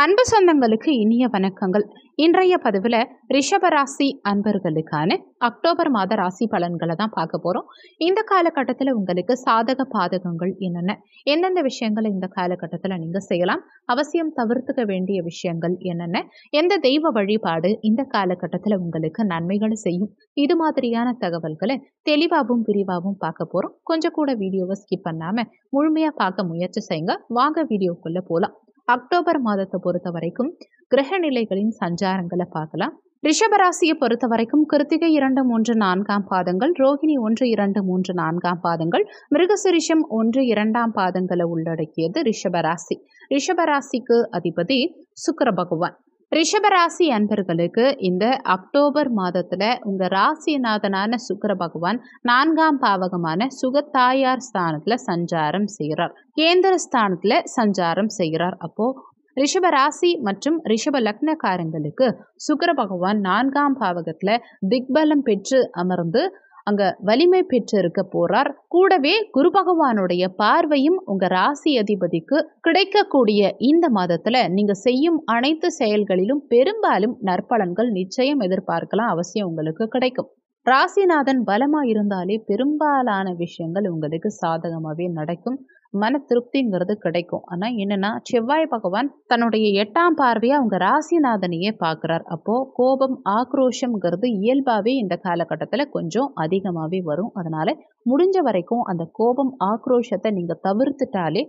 அன்பு சொந்தங்களுக்கு இனிய வணக்கங்கள் இன்றைய பதிவில் ரிஷபராசி அன்பர்களுக்கான அக்டோபர் மாத ராசி பலன்களை தான் பார்க்க போகிறோம் இந்த காலகட்டத்தில் உங்களுக்கு சாதக பாதகங்கள் என்னென்ன எந்தெந்த விஷயங்களை இந்த காலகட்டத்தில் நீங்கள் செய்யலாம் அவசியம் தவிர்த்துக்க வேண்டிய விஷயங்கள் என்னென்ன எந்த தெய்வ வழிபாடு இந்த காலகட்டத்தில் உங்களுக்கு நன்மைகளை செய்யும் இது மாதிரியான தகவல்களை தெளிவாகவும் விரிவாகவும் பார்க்க போகிறோம் கொஞ்சம் கூட வீடியோவை ஸ்கிப் பண்ணாமல் முழுமையாக பார்க்க முயற்சி செய்யுங்க வாங்க வீடியோக்குள்ளே போகலாம் அக்டோபர் மாதத்தை பொறுத்த வரைக்கும் கிரக நிலைகளின் சஞ்சாரங்களை பார்க்கலாம் ரிஷபராசியை பொறுத்த வரைக்கும் கிருத்திகை இரண்டு மூன்று நான்காம் பாதங்கள் ரோகிணி ஒன்று இரண்டு மூன்று நான்காம் பாதங்கள் மிருகசுரிஷம் ஒன்று இரண்டாம் பாதங்களை உள்ளடக்கியது ரிஷபராசி ரிஷபராசிக்கு அதிபதி சுக்கர பகவான் ரிஷபராசி அன்பர்களுக்கு இந்த அக்டோபர் மாதத்தில் உங்கள் ராசிநாதனான சுக்கர பகவான் நான்காம் பாவகமான சுகத்தாயார் ஸ்தானத்தில் சஞ்சாரம் செய்கிறார் கேந்திர ஸ்தானத்தில் சஞ்சாரம் செய்கிறார் அப்போது ரிஷபராசி மற்றும் ரிஷப லக்னக்காரங்களுக்கு சுக்கர பகவான் நான்காம் பாவகத்தில் திக்பலம் பெற்று அமர்ந்து அங்க வலிமை பெற்றிருக்க போறார் கூடவே குரு பகவானுடைய பார்வையும் உங்க ராசி அதிபதிக்கு கிடைக்கக்கூடிய இந்த மாதத்துல நீங்க செய்யும் அனைத்து செயல்களிலும் பெரும்பாலும் நற்பலன்கள் நிச்சயம் எதிர்பார்க்கலாம் அவசியம் உங்களுக்கு கிடைக்கும் ராசிநாதன் பலமா இருந்தாலே பெரும்பாலான விஷயங்கள் உங்களுக்கு சாதகமாகவே நடக்கும் மன திருப்திங்கிறது கிடைக்கும் ஆனால் என்னென்னா செவ்வாய் பகவான் தன்னுடைய எட்டாம் பார்வையை அவங்க ராசிநாதனையே பார்க்குறார் அப்போது கோபம் ஆக்ரோஷங்கிறது இயல்பாகவே இந்த காலகட்டத்தில் கொஞ்சம் அதிகமாகவே வரும் அதனால் முடிஞ்ச வரைக்கும் அந்த கோபம் ஆக்ரோஷத்தை நீங்கள் தவிர்த்துட்டாலே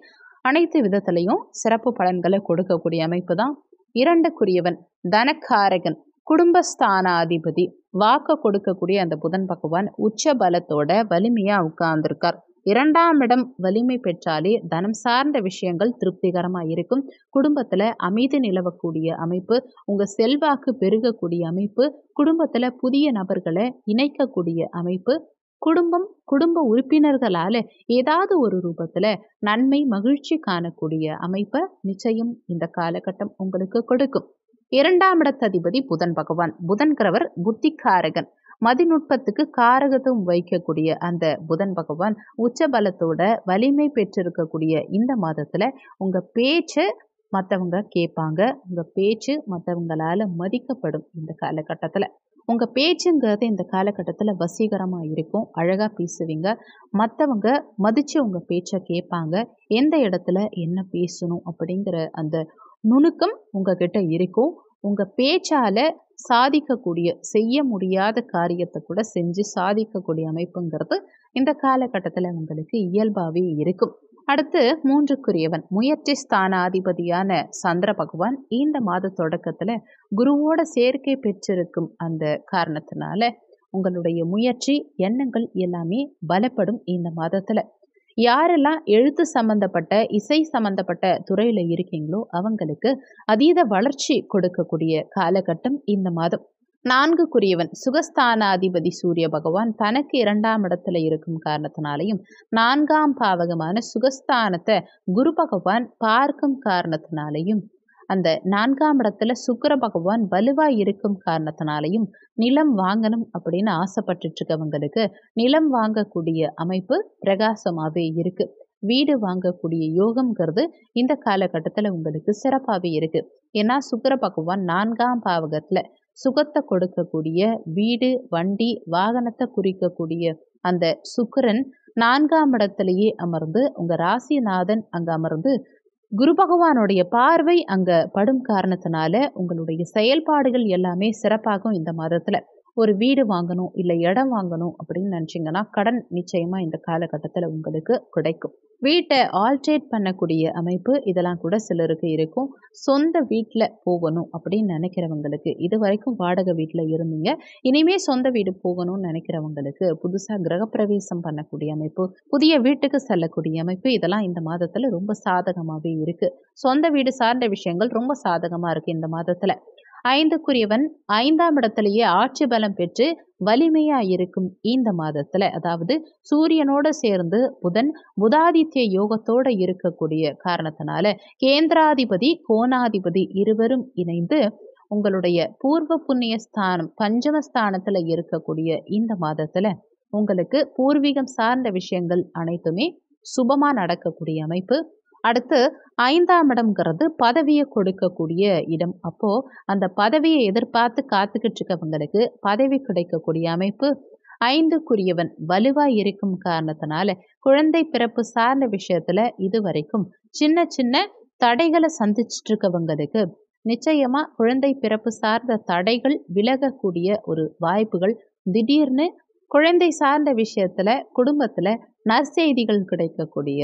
அனைத்து விதத்துலேயும் சிறப்பு பலன்களை கொடுக்கக்கூடிய அமைப்பு தான் இரண்டுக்குரியவன் தனக்காரகன் குடும்பஸ்தானாதிபதி வாக்க கொடுக்கக்கூடிய அந்த புதன் பகவான் உச்ச பலத்தோட வலிமையாக உட்கார்ந்துருக்கார் இரண்டாம் இடம் வலிமை பெற்றாலே தனம் சார்ந்த விஷயங்கள் திருப்திகரமாக இருக்கும் குடும்பத்தில் அமைதி நிலவக்கூடிய அமைப்பு உங்கள் செல்வாக்கு பெருகக்கூடிய அமைப்பு குடும்பத்தில் புதிய நபர்களை இணைக்கக்கூடிய அமைப்பு குடும்பம் குடும்ப உறுப்பினர்களால் ஏதாவது ஒரு ரூபத்தில் நன்மை மகிழ்ச்சி காணக்கூடிய அமைப்பை நிச்சயம் இந்த காலகட்டம் உங்களுக்கு கொடுக்கும் இரண்டாம் இடத்ததிபதி புதன் பகவான் புதன்கிறவர் புத்திக்காரகன் மதிநுட்பத்துக்கு காரகத்தும் வைக்கக்கூடிய அந்த புதன் பகவான் உச்ச பலத்தோட வலிமை பெற்றிருக்கக்கூடிய இந்த மாதத்தில் உங்கள் பேச்சு மற்றவங்க கேட்பாங்க உங்கள் பேச்சு மற்றவங்களால் மதிக்கப்படும் இந்த காலகட்டத்தில் உங்கள் பேச்சுங்கிறது இந்த காலகட்டத்தில் வசீகரமாக இருக்கும் அழகாக பேசுவீங்க மற்றவங்க மதித்து உங்கள் பேச்சை கேட்பாங்க எந்த இடத்துல என்ன பேசணும் அப்படிங்கிற அந்த நுணுக்கம் உங்ககிட்ட இருக்கும் உங்கள் பேச்சால் சாதிக்கக்கூடிய செய்ய முடியாத காரியத்தை கூட செஞ்சு சாதிக்கக்கூடிய அமைப்புங்கிறது இந்த காலகட்டத்தில் உங்களுக்கு இயல்பாகவே இருக்கும் அடுத்து மூன்றுக்குரியவன் முயற்சி ஸ்தானாதிபதியான சந்திர பகவான் இந்த மாத தொடக்கத்தில் குருவோட சேர்க்கை பெற்றிருக்கும் அந்த காரணத்தினால உங்களுடைய முயற்சி எண்ணங்கள் எல்லாமே பலப்படும் இந்த மாதத்தில் யாரெல்லாம் எழுத்து சம்பந்தப்பட்ட இசை சம்பந்தப்பட்ட துறையில் இருக்கீங்களோ அவங்களுக்கு அதீத வளர்ச்சி கொடுக்கக்கூடிய காலகட்டம் இந்த மாதம் நான்குக்குரியவன் சுகஸ்தானாதிபதி சூரிய பகவான் தனக்கு இரண்டாம் இடத்துல இருக்கும் காரணத்தினாலையும் நான்காம் பாவகமான சுகஸ்தானத்தை குரு பகவான் பார்க்கும் காரணத்தினாலையும் அந்த நான்காம் இடத்துல சுக்கர பகவான் வலுவாக இருக்கும் காரணத்தினாலையும் நிலம் வாங்கணும் அப்படின்னு ஆசைப்பட்டுட்டு இருக்கவங்களுக்கு நிலம் வாங்கக்கூடிய அமைப்பு பிரகாசமாகவே இருக்குது வீடு வாங்கக்கூடிய யோகம்ங்கிறது இந்த காலகட்டத்தில் உங்களுக்கு சிறப்பாகவே இருக்குது ஏன்னா சுக்கர பகவான் நான்காம் பாவகத்தில் சுகத்தை கொடுக்கக்கூடிய வீடு வண்டி வாகனத்தை குறிக்கக்கூடிய அந்த சுக்கரன் நான்காம் இடத்திலேயே அமர்ந்து உங்கள் ராசிநாதன் அங்கே அமர்ந்து குரு பகவானுடைய பார்வை அங்கே படும் காரணத்தினால உங்களுடைய செயல்பாடுகள் எல்லாமே சிறப்பாகும் இந்த மாதத்தில் ஒரு வீடு வாங்கணும் இல்லை இடம் வாங்கணும் அப்படின்னு நினச்சிங்கன்னா கடன் நிச்சயமாக இந்த காலகட்டத்தில் உங்களுக்கு கிடைக்கும் வீட்டை ஆல்ட்ரேட் பண்ணக்கூடிய அமைப்பு இதெல்லாம் கூட சிலருக்கு இருக்கும் சொந்த வீட்டில் போகணும் அப்படின்னு நினைக்கிறவங்களுக்கு இது வரைக்கும் வாடகை வீட்டில் இருந்தீங்க இனிமே சொந்த வீடு போகணும்னு நினைக்கிறவங்களுக்கு புதுசாக கிரகப்பிரவேசம் பண்ணக்கூடிய அமைப்பு புதிய வீட்டுக்கு செல்லக்கூடிய அமைப்பு இதெல்லாம் இந்த மாதத்தில் ரொம்ப சாதகமாகவே இருக்குது சொந்த வீடு சார்ந்த விஷயங்கள் ரொம்ப சாதகமாக இருக்குது இந்த மாதத்தில் ஐந்துக்குரியவன் ஐந்தாம் இடத்திலேயே ஆட்சி பலம் பெற்று வலிமையா இருக்கும் இந்த மாதத்துல அதாவது சூரியனோட சேர்ந்து புதன் புதாதித்ய யோகத்தோட இருக்கக்கூடிய காரணத்தினால கேந்திராதிபதி கோணாதிபதி இருவரும் இணைந்து உங்களுடைய பூர்வ புண்ணிய ஸ்தானம் பஞ்சமஸ்தானத்துல இருக்கக்கூடிய இந்த மாதத்துல உங்களுக்கு பூர்வீகம் சார்ந்த விஷயங்கள் அனைத்துமே சுபமா நடக்கக்கூடிய அமைப்பு அடுத்து ஐந்தாம் இடம்ங்கிறது பதவியை கொடுக்கக்கூடிய இடம் அப்போது அந்த பதவியை எதிர்பார்த்து காத்துக்கிட்டு இருக்கவங்களுக்கு பதவி கிடைக்கக்கூடிய அமைப்பு ஐந்துக்குரியவன் வலுவாக இருக்கும் காரணத்தினால குழந்தை பிறப்பு சார்ந்த விஷயத்தில் இது வரைக்கும் சின்ன சின்ன தடைகளை சந்திச்சுட்டு இருக்கவங்களுக்கு நிச்சயமாக குழந்தை பிறப்பு சார்ந்த தடைகள் விலகக்கூடிய ஒரு வாய்ப்புகள் திடீர்னு குழந்தை சார்ந்த விஷயத்தில் குடும்பத்தில் நற்செய்திகள் கிடைக்கக்கூடிய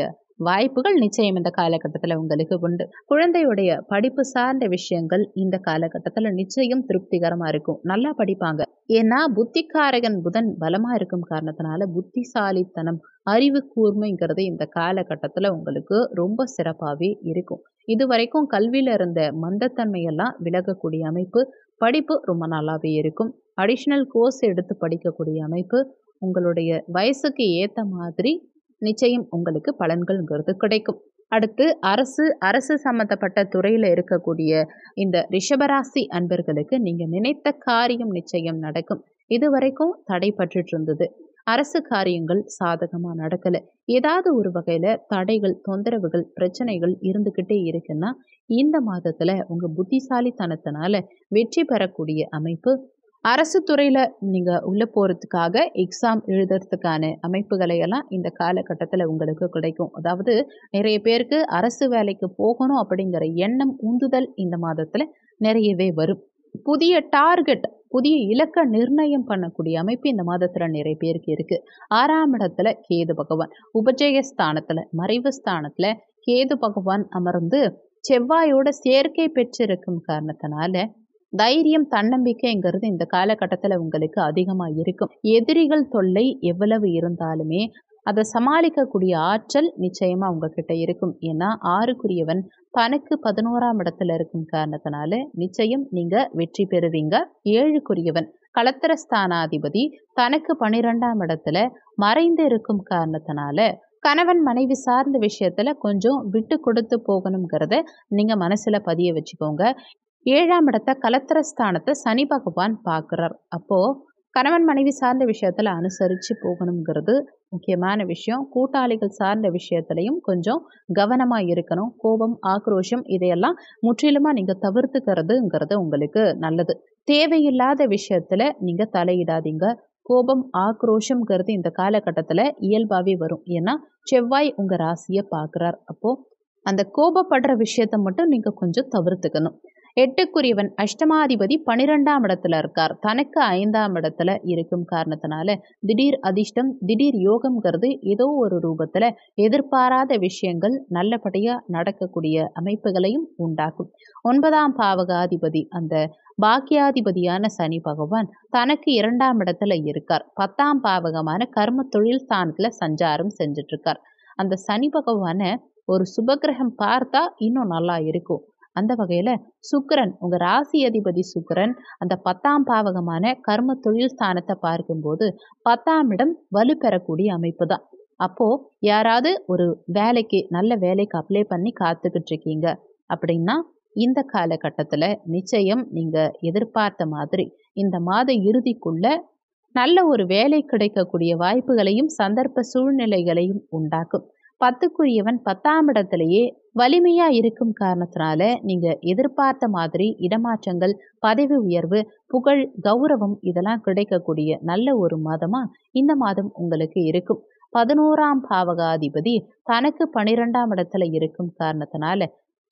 வாய்ப்புகள் நிச்சயம் இந்த காலகட்டத்தில் உங்களுக்கு உண்டு குழந்தையுடைய படிப்பு சார்ந்த விஷயங்கள் இந்த காலகட்டத்தில் நிச்சயம் திருப்திகரமாக இருக்கும் நல்லா படிப்பாங்க ஏன்னா புத்திக்காரகன் புதன் பலமாக இருக்கும் காரணத்தினால புத்திசாலித்தனம் அறிவு கூர்மைங்கிறது இந்த காலகட்டத்தில் உங்களுக்கு ரொம்ப சிறப்பாகவே இருக்கும் இது வரைக்கும் கல்வியில் இருந்த மந்தத்தன்மையெல்லாம் விலகக்கூடிய அமைப்பு படிப்பு ரொம்ப நல்லாவே இருக்கும் அடிஷ்னல் கோர்ஸ் எடுத்து படிக்கக்கூடிய அமைப்பு உங்களுடைய வயசுக்கு ஏற்ற மாதிரி நிச்சயம் உங்களுக்கு பலன்கள்ங்கிறது கிடைக்கும் அடுத்து அரசு அரசு சம்மந்தப்பட்ட துறையில் இருக்கக்கூடிய இந்த ரிஷபராசி அன்பர்களுக்கு நீங்கள் நினைத்த காரியம் நிச்சயம் நடக்கும் இது வரைக்கும் தடைப்பட்டு இருந்தது அரசு காரியங்கள் சாதகமாக நடக்கலை ஏதாவது ஒரு வகையில் தடைகள் தொந்தரவுகள் பிரச்சனைகள் இருந்துக்கிட்டே இருக்குன்னா இந்த மாதத்தில் உங்கள் புத்திசாலித்தனத்தினால வெற்றி பெறக்கூடிய அமைப்பு அரசு துறையில் நீங்கள் உள்ளே போகிறதுக்காக எக்ஸாம் எழுதுறதுக்கான அமைப்புகளை எல்லாம் இந்த காலகட்டத்தில் உங்களுக்கு கிடைக்கும் அதாவது நிறைய பேருக்கு அரசு வேலைக்கு போகணும் அப்படிங்கிற எண்ணம் உந்துதல் இந்த மாதத்தில் நிறையவே வரும் புதிய டார்கெட் புதிய இலக்க நிர்ணயம் பண்ணக்கூடிய அமைப்பு இந்த மாதத்தில் நிறைய பேருக்கு இருக்குது ஆறாம் இடத்துல கேது பகவான் உபஜய ஸ்தானத்தில் மறைவு ஸ்தானத்தில் கேது பகவான் அமர்ந்து செவ்வாயோட சேர்க்கை பெற்றிருக்கும் காரணத்தினால தைரியம் தன்னம்பிக்கைங்கிறது இந்த காலகட்டத்தில் உங்களுக்கு அதிகமாக இருக்கும் எதிரிகள் தொல்லை எவ்வளவு இருந்தாலுமே அதை சமாளிக்கக்கூடிய ஆற்றல் நிச்சயமாக உங்ககிட்ட இருக்கும் ஏன்னா ஆறுக்குரியவன் தனக்கு பதினோராம் இடத்துல இருக்கும் காரணத்தினால நிச்சயம் நீங்கள் வெற்றி பெறுவீங்க ஏழுக்குரியவன் கலத்திர ஸ்தானாதிபதி தனக்கு பனிரெண்டாம் இடத்துல மறைந்து இருக்கும் காரணத்தினால கணவன் மனைவி சார்ந்த விஷயத்தில் கொஞ்சம் விட்டு கொடுத்து போகணுங்கிறத நீங்கள் மனசில் பதிய வச்சுக்கோங்க ஏழாம் இடத்த கலத்திரஸ்தானத்தை சனி பகவான் பார்க்குறார் அப்போது கணவன் மனைவி சார்ந்த விஷயத்தில் அனுசரித்து போகணுங்கிறது முக்கியமான விஷயம் கூட்டாளிகள் சார்ந்த விஷயத்துலையும் கொஞ்சம் கவனமாக இருக்கணும் கோபம் ஆக்ரோஷம் இதையெல்லாம் முற்றிலுமாக நீங்கள் தவிர்த்துக்கிறதுங்கிறது உங்களுக்கு நல்லது தேவையில்லாத விஷயத்தில் நீங்கள் தலையிடாதீங்க கோபம் ஆக்ரோஷங்கிறது இந்த காலகட்டத்தில் இயல்பாகவே வரும் ஏன்னா செவ்வாய் உங்கள் ராசியை பார்க்குறார் அப்போது அந்த கோபப்படுற விஷயத்த மட்டும் நீங்கள் கொஞ்சம் தவிர்த்துக்கணும் எட்டுக்குரியவன் அஷ்டமாதிபதி பனிரெண்டாம் இடத்துல இருக்கார் தனக்கு ஐந்தாம் இடத்துல இருக்கும் காரணத்தினால திடீர் அதிர்ஷ்டம் திடீர் யோகம்ங்கிறது ஏதோ ஒரு ரூபத்துல எதிர்பாராத விஷயங்கள் நல்லபடியா நடக்கக்கூடிய அமைப்புகளையும் உண்டாக்கும் ஒன்பதாம் பாவகாதிபதி அந்த பாக்கியாதிபதியான சனி பகவான் தனக்கு இரண்டாம் இடத்துல இருக்கார் பத்தாம் பாவகமான கர்ம தொழில் ஸ்தானத்தில் சஞ்சாரம் இருக்கார் அந்த சனி பகவானை ஒரு சுபகிரகம் பார்த்தா இன்னும் நல்லா இருக்கும் அந்த வகையில் சுக்கரன் உங்கள் ராசி அதிபதி சுக்கரன் அந்த பத்தாம் பாவகமான கர்ம தொழில் ஸ்தானத்தை பார்க்கும்போது பத்தாம் இடம் வலுப்பெறக்கூடிய அமைப்பு தான் அப்போது யாராவது ஒரு வேலைக்கு நல்ல வேலைக்கு அப்ளை பண்ணி காத்துக்கிட்டு இருக்கீங்க அப்படின்னா இந்த காலகட்டத்தில் நிச்சயம் நீங்கள் எதிர்பார்த்த மாதிரி இந்த மாத இறுதிக்குள்ள நல்ல ஒரு வேலை கிடைக்கக்கூடிய வாய்ப்புகளையும் சந்தர்ப்ப சூழ்நிலைகளையும் உண்டாக்கும் பத்துக்குரியவன் பத்தாம் இடத்திலேயே வலிமையா இருக்கும் காரணத்தினால நீங்க எதிர்பார்த்த மாதிரி இடமாற்றங்கள் பதவி உயர்வு புகழ் கௌரவம் இதெல்லாம் கிடைக்கக்கூடிய நல்ல ஒரு மாதமா இந்த மாதம் உங்களுக்கு இருக்கும் பதினோராம் பாவகாதிபதி தனக்கு பனிரெண்டாம் இடத்துல இருக்கும் காரணத்தினால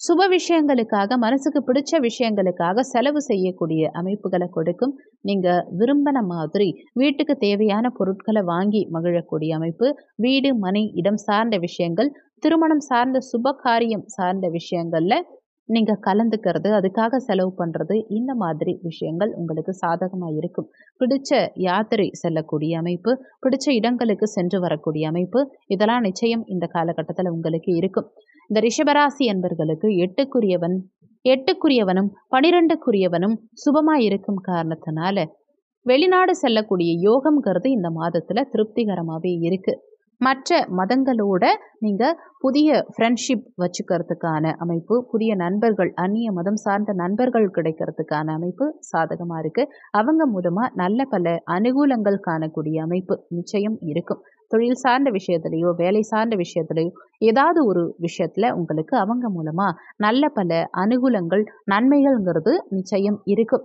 சுப விஷயங்களுக்காக மனசுக்கு பிடிச்ச விஷயங்களுக்காக செலவு செய்யக்கூடிய அமைப்புகளை கொடுக்கும் நீங்கள் விரும்பின மாதிரி வீட்டுக்கு தேவையான பொருட்களை வாங்கி மகிழக்கூடிய அமைப்பு வீடு மனை இடம் சார்ந்த விஷயங்கள் திருமணம் சார்ந்த சுப காரியம் சார்ந்த விஷயங்களில் நீங்கள் கலந்துக்கிறது அதுக்காக செலவு பண்ணுறது இந்த மாதிரி விஷயங்கள் உங்களுக்கு சாதகமாக இருக்கும் பிடிச்ச யாத்திரை செல்லக்கூடிய அமைப்பு பிடிச்ச இடங்களுக்கு சென்று வரக்கூடிய அமைப்பு இதெல்லாம் நிச்சயம் இந்த காலகட்டத்தில் உங்களுக்கு இருக்கும் இந்த ரிஷபராசி என்பர்களுக்கு எட்டுக்குரியவன் எட்டுக்குரியவனும் பனிரெண்டுக்குரியவனும் சுபமாக இருக்கும் காரணத்தினால வெளிநாடு செல்லக்கூடிய யோகம்ங்கிறது இந்த மாதத்தில் திருப்திகரமாகவே இருக்குது மற்ற மதங்களோட நீங்கள் புதிய ஃப்ரெண்ட்ஷிப் வச்சுக்கிறதுக்கான அமைப்பு புதிய நண்பர்கள் அந்நிய மதம் சார்ந்த நண்பர்கள் கிடைக்கிறதுக்கான அமைப்பு சாதகமாக இருக்குது அவங்க மூலமாக நல்ல பல அனுகூலங்கள் காணக்கூடிய அமைப்பு நிச்சயம் இருக்கும் தொழில் சார்ந்த விஷயத்துலையோ வேலை சார்ந்த விஷயத்துலையோ ஏதாவது ஒரு விஷயத்தில் உங்களுக்கு அவங்க மூலமாக நல்ல பல அனுகூலங்கள் நன்மைகள்ங்கிறது நிச்சயம் இருக்கும்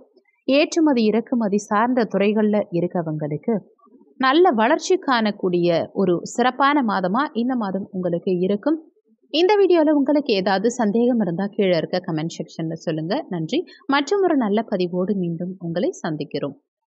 ஏற்றுமதி இறக்குமதி சார்ந்த துறைகளில் இருக்கவங்களுக்கு நல்ல வளர்ச்சி காணக்கூடிய ஒரு சிறப்பான மாதமாக இந்த மாதம் உங்களுக்கு இருக்கும் இந்த வீடியோவில் உங்களுக்கு ஏதாவது சந்தேகம் இருந்தால் கீழே இருக்க கமெண்ட் செக்ஷனில் சொல்லுங்கள் நன்றி மற்றும் ஒரு நல்ல பதிவோடு மீண்டும் உங்களை சந்திக்கிறோம்